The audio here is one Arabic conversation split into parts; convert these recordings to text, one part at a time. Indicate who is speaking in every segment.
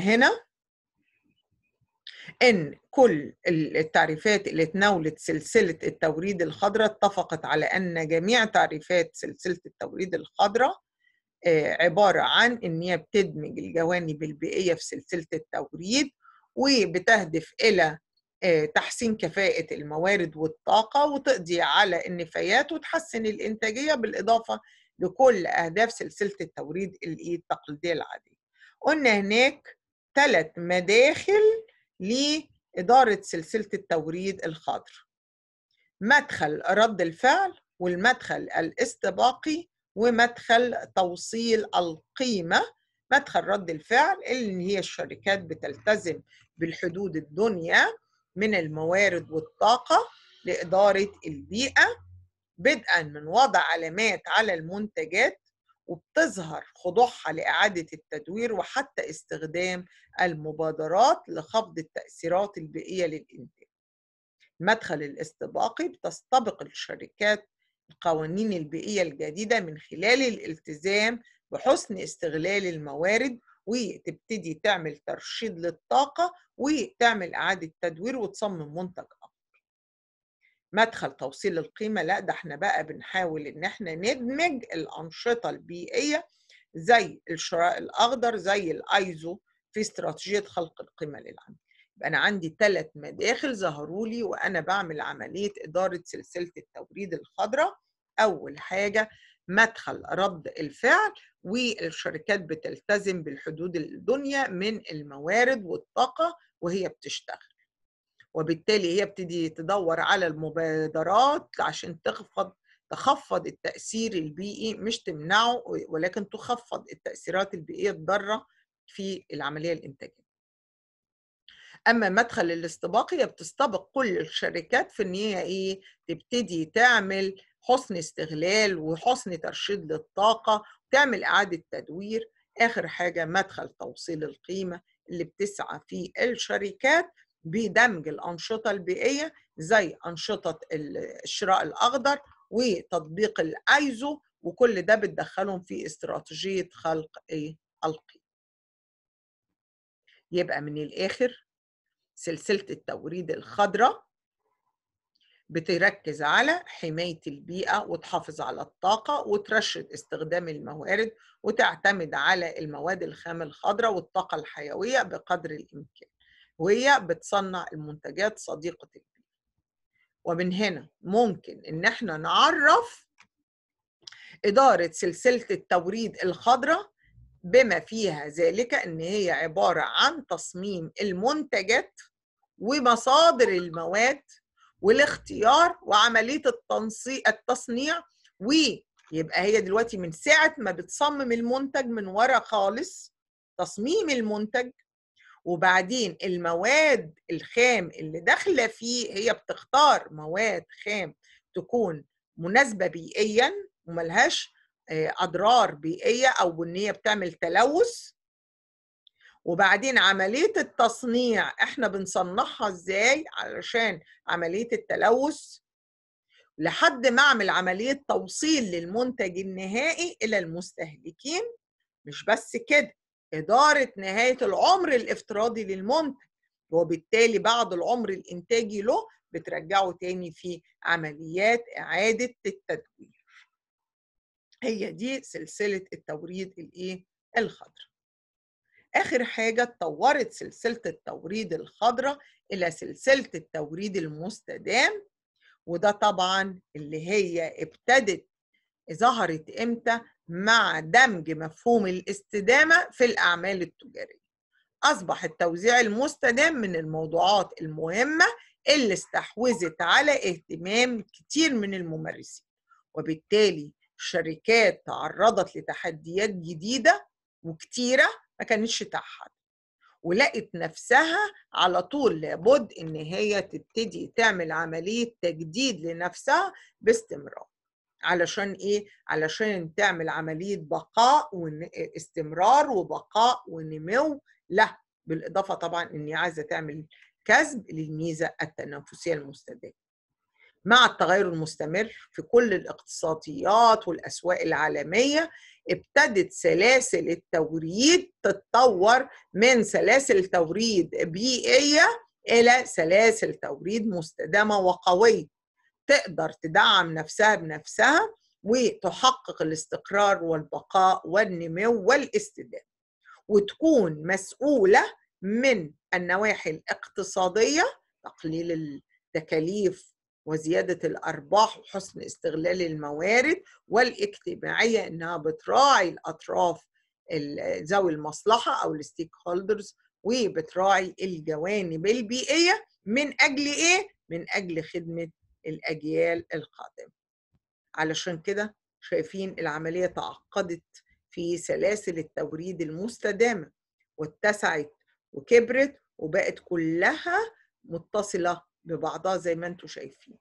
Speaker 1: هنا ان كل التعريفات اللي تناولت سلسله التوريد الخضراء اتفقت على ان جميع تعريفات سلسله التوريد الخضراء آه، عباره عن ان هي بتدمج الجوانب البيئيه في سلسله التوريد وبتهدف الى آه، تحسين كفاءة الموارد والطاقة وتقضي على النفايات وتحسن الإنتاجية بالإضافة لكل أهداف سلسلة التوريد التقليدية العادية. قلنا هناك ثلاث مداخل لإدارة سلسلة التوريد الخضر مدخل رد الفعل والمدخل الاستباقي ومدخل توصيل القيمة مدخل رد الفعل اللي هي الشركات بتلتزم بالحدود الدنيا من الموارد والطاقة لإدارة البيئة بدءا من وضع علامات على المنتجات وبتظهر خضوعها لإعادة التدوير وحتى استخدام المبادرات لخفض التأثيرات البيئية للإنتاج. المدخل الاستباقي بتستبق الشركات القوانين البيئية الجديدة من خلال الالتزام بحسن استغلال الموارد وتبتدي تعمل ترشيد للطاقة وتعمل إعادة تدوير وتصمم منتج آخر. مدخل توصيل القيمه لا ده احنا بقى بنحاول ان احنا ندمج الانشطه البيئيه زي الشراء الاخضر زي الايزو في استراتيجيه خلق القيمه للعميل يبقى انا عندي ثلاث مداخل ظهروا لي وانا بعمل عمليه اداره سلسله التوريد الخضراء اول حاجه مدخل رد الفعل والشركات بتلتزم بالحدود الدنيا من الموارد والطاقه وهي بتشتغل وبالتالي هي بتدي تدور على المبادرات عشان تخفض تخفض التأثير البيئي مش تمنعه ولكن تخفض التأثيرات البيئية الضارة في العملية الإنتاجية اما مدخل الاستباق هي بتستبق كل الشركات في ان هي ايه تبتدي تعمل حسن استغلال وحسن ترشيد للطاقه تعمل اعاده تدوير اخر حاجه مدخل توصيل القيمه اللي بتسعى فيه الشركات بدمج الأنشطة البيئية زي أنشطة الشراء الأخضر وتطبيق الأيزو وكل ده بتدخلهم في استراتيجية خلق إيه؟ القيم. يبقى من الآخر سلسلة التوريد الخضراء بتركز على حماية البيئة وتحافظ على الطاقة وترشد استخدام الموارد وتعتمد على المواد الخام الخضراء والطاقة الحيوية بقدر الإمكان. وهي بتصنع المنتجات صديقة البيئة ومن هنا ممكن إن احنا نعرف إدارة سلسلة التوريد الخضراء بما فيها ذلك إن هي عبارة عن تصميم المنتجات ومصادر المواد والاختيار وعملية التصنيع ويبقى هي دلوقتي من ساعة ما بتصمم المنتج من ورا خالص تصميم المنتج وبعدين المواد الخام اللي داخله فيه هي بتختار مواد خام تكون مناسبه بيئيا وملهاش آه، اضرار بيئيه او ان هي بتعمل تلوث وبعدين عمليه التصنيع احنا بنصنعها ازاي علشان عمليه التلوث لحد ما اعمل عمليه توصيل للمنتج النهائي الى المستهلكين مش بس كده إدارة نهاية العمر الافتراضي للمنتج وبالتالي بعد العمر الإنتاجي له بترجعه تاني في عمليات إعادة التدوير هي دي سلسلة التوريد الإيه؟ الخضراء آخر حاجة اتطورت سلسلة التوريد الخضرة إلى سلسلة التوريد المستدام وده طبعا اللي هي ابتدت ظهرت امتى مع دمج مفهوم الاستدامة في الأعمال التجارية أصبح التوزيع المستدام من الموضوعات المهمة اللي استحوذت على اهتمام كتير من الممارسين وبالتالي الشركات تعرضت لتحديات جديدة وكتيرة ما كانتش تحت ولقت نفسها على طول لابد إن هي تبتدي تعمل عملية تجديد لنفسها باستمرار علشان ايه علشان تعمل عمليه بقاء واستمرار وبقاء ونمو لا بالاضافه طبعا اني عايزه تعمل كسب للميزه التنافسيه المستدامه مع التغير المستمر في كل الاقتصاديات والاسواق العالميه ابتدت سلاسل التوريد تتطور من سلاسل توريد بيئيه الى سلاسل توريد مستدامه وقويه تقدر تدعم نفسها بنفسها وتحقق الاستقرار والبقاء والنمو والاستدامه وتكون مسؤوله من النواحي الاقتصاديه تقليل التكاليف وزيادة الأرباح وحسن استغلال الموارد والاجتماعية إنها بتراعي الأطراف ذوي المصلحة أو الستيك هولدرز وبتراعي الجوانب البيئية من أجل إيه؟ من أجل خدمة الأجيال القادمة علشان كده شايفين العملية تعقدت في سلاسل التوريد المستدامة واتسعت وكبرت وبقت كلها متصلة ببعضها زي ما انتم شايفين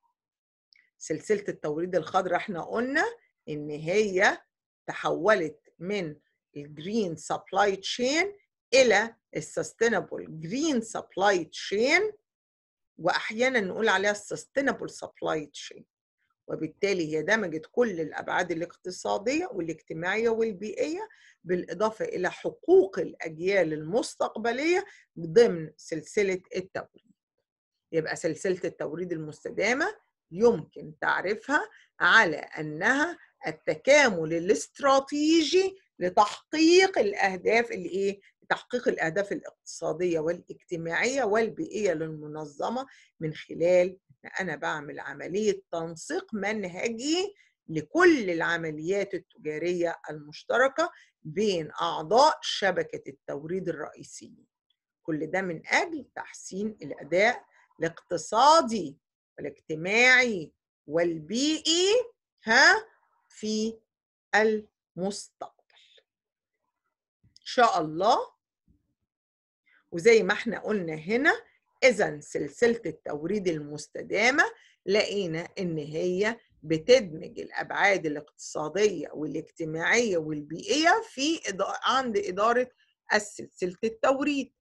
Speaker 1: سلسلة التوريد الخضراء احنا قلنا ان هي تحولت من الجرين سبلاي تشين الى السستينابل جرين سبلاي تشين واحيانا نقول عليها sustainable supply chain وبالتالي هي دمجت كل الابعاد الاقتصاديه والاجتماعيه والبيئيه بالاضافه الى حقوق الاجيال المستقبليه ضمن سلسله التوريد يبقى سلسله التوريد المستدامه يمكن تعريفها على انها التكامل الاستراتيجي لتحقيق الاهداف الايه تحقيق الاهداف الاقتصاديه والاجتماعيه والبيئيه للمنظمه من خلال انا بعمل عمليه تنسيق منهجي لكل العمليات التجاريه المشتركه بين اعضاء شبكه التوريد الرئيسيين كل ده من اجل تحسين الاداء الاقتصادي والاجتماعي والبيئي ها في المستقبل شاء الله وزي ما احنا قلنا هنا اذا سلسله التوريد المستدامه لقينا ان هي بتدمج الابعاد الاقتصاديه والاجتماعيه والبيئيه في عند اداره سلسله التوريد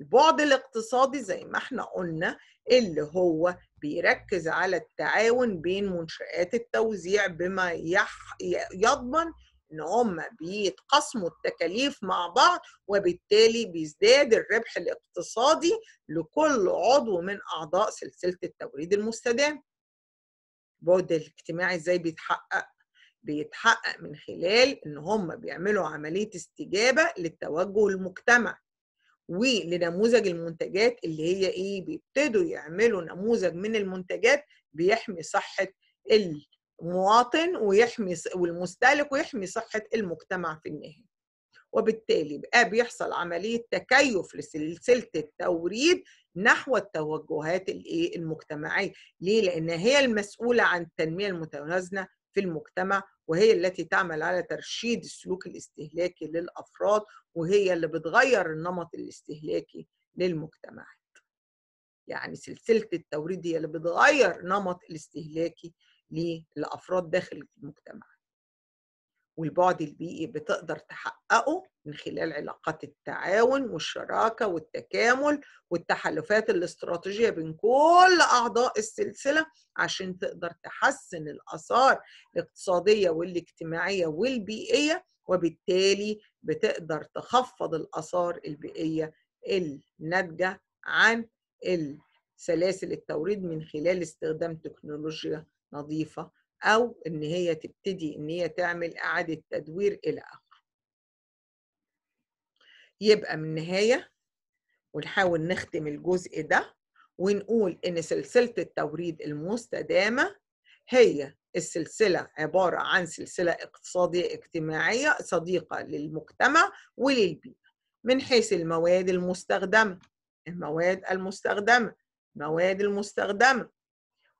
Speaker 1: البعد الاقتصادي زي ما احنا قلنا اللي هو بيركز على التعاون بين منشآت التوزيع بما يضمن ان هم بيتقسموا التكاليف مع بعض وبالتالي بيزداد الربح الاقتصادي لكل عضو من اعضاء سلسله التوريد المستدام البعد الاجتماعي ازاي بيتحقق بيتحقق من خلال ان هم بيعملوا عمليه استجابه للتوجه المجتمع ولنموذج المنتجات اللي هي ايه بيبتدوا يعملوا نموذج من المنتجات بيحمي صحه مواطن ويحمي والمستهلك ويحمي صحة المجتمع في النهاية وبالتالي بقى بيحصل عملية تكيف لسلسلة التوريد نحو التوجهات الايه المجتمعية ليه؟ لأن هي المسؤولة عن التنمية المتوازنة في المجتمع وهي التي تعمل على ترشيد السلوك الاستهلاكي للأفراد وهي اللي بتغير النمط الاستهلاكي للمجتمعات يعني سلسلة التوريد هي اللي بتغير نمط الاستهلاكي للافراد داخل المجتمع والبعد البيئي بتقدر تحققه من خلال علاقات التعاون والشراكة والتكامل والتحالفات الاستراتيجية بين كل أعضاء السلسلة عشان تقدر تحسن الآثار الاقتصادية والاجتماعية والبيئية وبالتالي بتقدر تخفض الآثار البيئية الناتجة عن سلاسل التوريد من خلال استخدام تكنولوجيا نظيفة أو إن هي تبتدي إن هي تعمل إعادة تدوير إلى آخره يبقى من النهاية ونحاول نختم الجزء ده ونقول إن سلسلة التوريد المستدامة هي السلسلة عبارة عن سلسلة اقتصادية اجتماعية صديقة للمجتمع وللبيئة من حيث المواد المستخدمة المواد المستخدمة المواد المستخدمة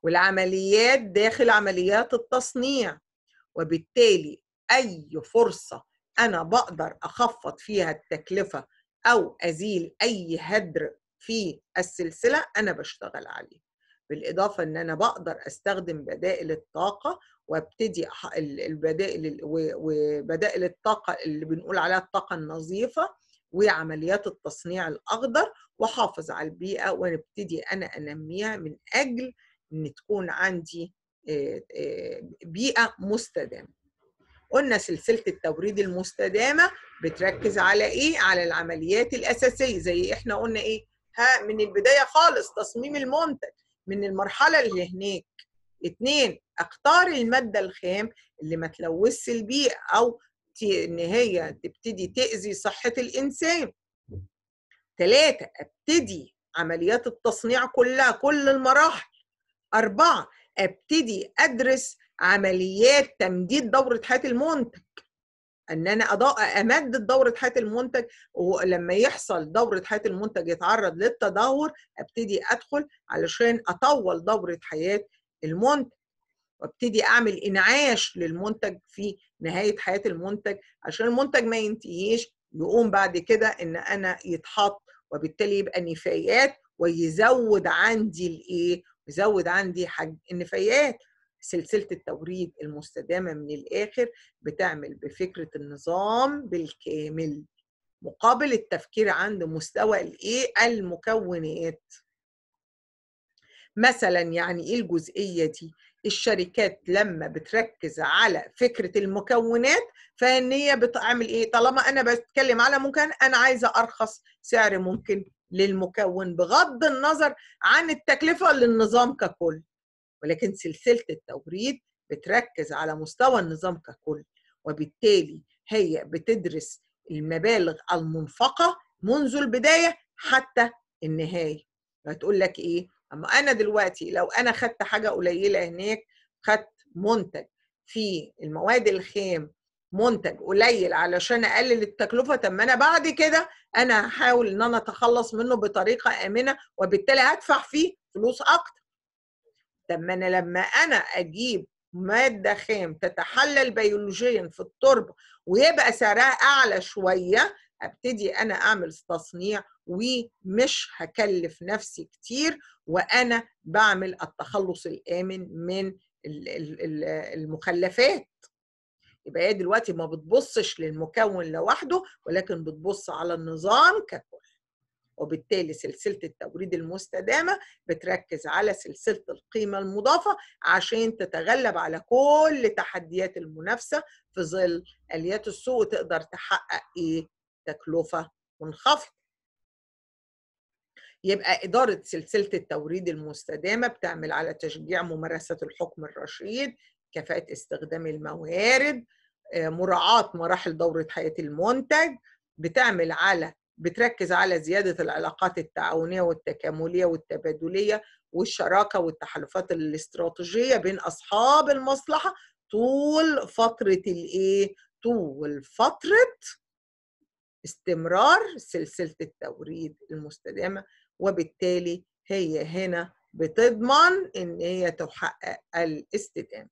Speaker 1: والعمليات داخل عمليات التصنيع وبالتالي أي فرصة أنا بقدر أخفض فيها التكلفة أو أزيل أي هدر في السلسلة أنا بشتغل عليه بالإضافة أن أنا بقدر أستخدم بدائل الطاقة وابتدي البدائل وبدائل الطاقة اللي بنقول عليها الطاقة النظيفة وعمليات التصنيع الأخضر وحافظ على البيئة ونبتدي أنا أنميها من أجل ان تكون عندي آه، آه، بيئه مستدامه قلنا سلسله التوريد المستدامه بتركز على ايه على العمليات الاساسيه زي احنا قلنا ايه ها من البدايه خالص تصميم المنتج من المرحله اللي هناك اتنين اختار الماده الخام اللي ما تلوثش البيئه او ان هي تبتدي تاذي صحه الانسان ثلاثه ابتدي عمليات التصنيع كلها كل المراحل أربعة أبتدي أدرس عمليات تمديد دورة حياة المنتج ان انا امدد دوره حياه المنتج ولما يحصل دوره حياه المنتج يتعرض للتدهور ابتدي ادخل علشان اطول دوره حياه المنتج وابتدي اعمل انعاش للمنتج في نهايه حياه المنتج عشان المنتج ما ينتهيش يقوم بعد كده ان انا يتحط وبالتالي يبقى نفايات ويزود عندي الايه مزود عندي حج النفايات سلسلة التوريد المستدامة من الآخر بتعمل بفكرة النظام بالكامل مقابل التفكير عند مستوى الايه المكونات مثلا يعني ايه الجزئيه دي الشركات لما بتركز على فكره المكونات فان هي بتعمل ايه طالما انا بتكلم على ممكن انا عايزه ارخص سعر ممكن للمكون بغض النظر عن التكلفة للنظام ككل ولكن سلسلة التوريد بتركز على مستوى النظام ككل وبالتالي هي بتدرس المبالغ المنفقة منذ البداية حتى النهاية هتقول لك ايه اما انا دلوقتي لو انا خدت حاجة قليلة هناك خدت منتج في المواد الخام منتج قليل علشان اقلل التكلفه طب ما انا بعد كده انا هحاول ان انا اتخلص منه بطريقه امنه وبالتالي هدفع فيه فلوس اكتر طب ما انا لما انا اجيب ماده خام تتحلل بيولوجيا في التربه ويبقى سعرها اعلى شويه ابتدي انا اعمل تصنيع ومش هكلف نفسي كتير وانا بعمل التخلص الامن من المخلفات يبقى هي دلوقتي ما بتبصش للمكون لوحده ولكن بتبص على النظام ككل وبالتالي سلسلة التوريد المستدامة بتركز على سلسلة القيمة المضافة عشان تتغلب على كل تحديات المنافسة في ظل آليات السوق وتقدر تحقق إيه؟ تكلفة منخفضة. يبقى إدارة سلسلة التوريد المستدامة بتعمل على تشجيع ممارسة الحكم الرشيد كفاءة استخدام الموارد آه، مراعاة مراحل دورة حياة المنتج بتعمل على بتركز على زيادة العلاقات التعاونية والتكاملية والتبادلية والشراكة والتحالفات الاستراتيجية بين أصحاب المصلحة طول فترة الإيه؟ طول فترة استمرار سلسلة التوريد المستدامة وبالتالي هي هنا بتضمن إن هي تحقق الاستدامة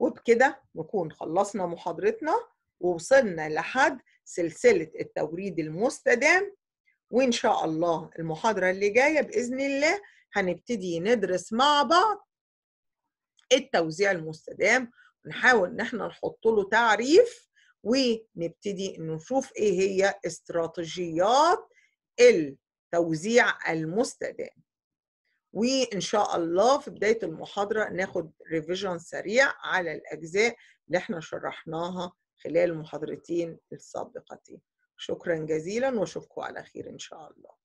Speaker 1: وبكده نكون خلصنا محاضرتنا ووصلنا لحد سلسلة التوريد المستدام وإن شاء الله المحاضرة اللي جاية بإذن الله هنبتدي ندرس مع بعض التوزيع المستدام ونحاول إن احنا نحط له تعريف ونبتدي نشوف إيه هي استراتيجيات التوزيع المستدام وان شاء الله في بدايه المحاضره ناخد ريفيجن سريع على الاجزاء اللي احنا شرحناها خلال المحاضرتين السابقتين شكرا جزيلا واشوفكم على خير ان شاء الله